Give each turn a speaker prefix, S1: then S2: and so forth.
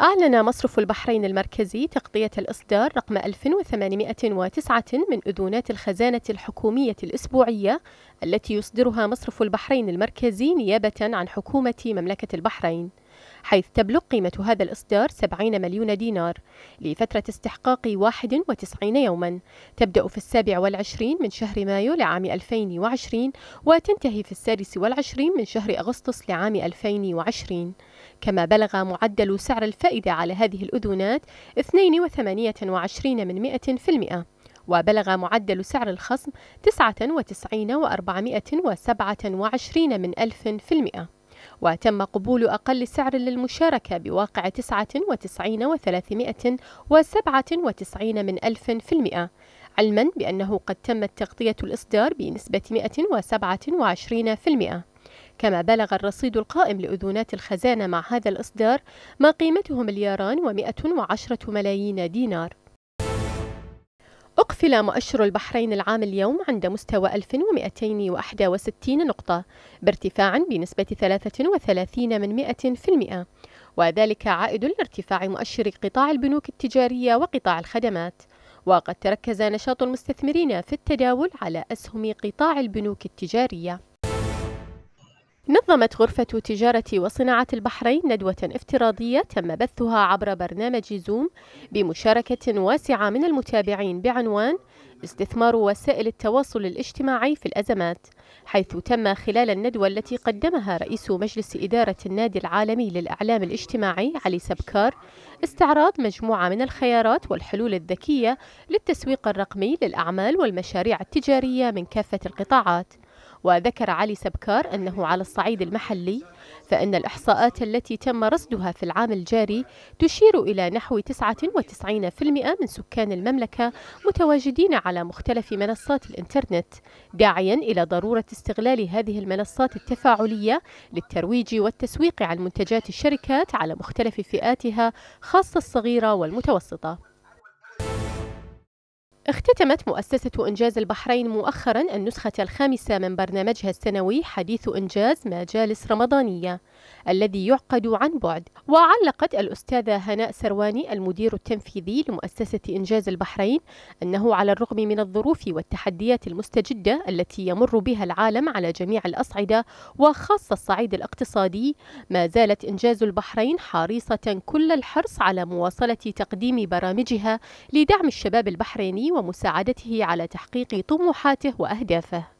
S1: أعلن مصرف البحرين المركزي تغطية الإصدار رقم 1809 من أذونات الخزانة الحكومية الأسبوعية التي يصدرها مصرف البحرين المركزي نيابة عن حكومة مملكة البحرين حيث تبلغ قيمة هذا الإصدار 70 مليون دينار لفترة استحقاق 91 يوما تبدأ في السابع والعشرين من شهر مايو لعام 2020 وتنتهي في السادس والعشرين من شهر أغسطس لعام 2020 كما بلغ معدل سعر الفائدة على هذه الأذونات 2.28 من مئة في المئة وبلغ معدل سعر الخصم 99 من ألف في المئة وتم قبول أقل سعر للمشاركة بواقع 99 397 من ألف في المئة علما بأنه قد تمت تغطية الإصدار بنسبة 127% كما بلغ الرصيد القائم لأذونات الخزانة مع هذا الإصدار ما قيمته ملياران ومئة وعشرة ملايين دينار أقفل مؤشر البحرين العام اليوم عند مستوى 1261 نقطة بارتفاع بنسبة 33 من 100 في المئة وذلك عائد لارتفاع مؤشر قطاع البنوك التجارية وقطاع الخدمات وقد تركز نشاط المستثمرين في التداول على أسهم قطاع البنوك التجارية نظمت غرفة تجارة وصناعة البحرين ندوة افتراضية تم بثها عبر برنامج زوم بمشاركة واسعة من المتابعين بعنوان استثمار وسائل التواصل الاجتماعي في الأزمات حيث تم خلال الندوة التي قدمها رئيس مجلس إدارة النادي العالمي للإعلام الاجتماعي علي سبكار استعراض مجموعة من الخيارات والحلول الذكية للتسويق الرقمي للأعمال والمشاريع التجارية من كافة القطاعات وذكر علي سبكار أنه على الصعيد المحلي فإن الإحصاءات التي تم رصدها في العام الجاري تشير إلى نحو 99% من سكان المملكة متواجدين على مختلف منصات الإنترنت داعيا إلى ضرورة استغلال هذه المنصات التفاعلية للترويج والتسويق عن منتجات الشركات على مختلف فئاتها خاصة الصغيرة والمتوسطة اختتمت مؤسسة إنجاز البحرين مؤخرا النسخة الخامسة من برنامجها السنوي حديث إنجاز مجالس رمضانية الذي يعقد عن بعد وعلقت الأستاذة هناء سرواني المدير التنفيذي لمؤسسة إنجاز البحرين أنه على الرغم من الظروف والتحديات المستجدة التي يمر بها العالم على جميع الأصعدة وخاصة الصعيد الاقتصادي ما زالت إنجاز البحرين حريصة كل الحرص على مواصلة تقديم برامجها لدعم الشباب البحريني ومساعدته على تحقيق طموحاته وأهدافه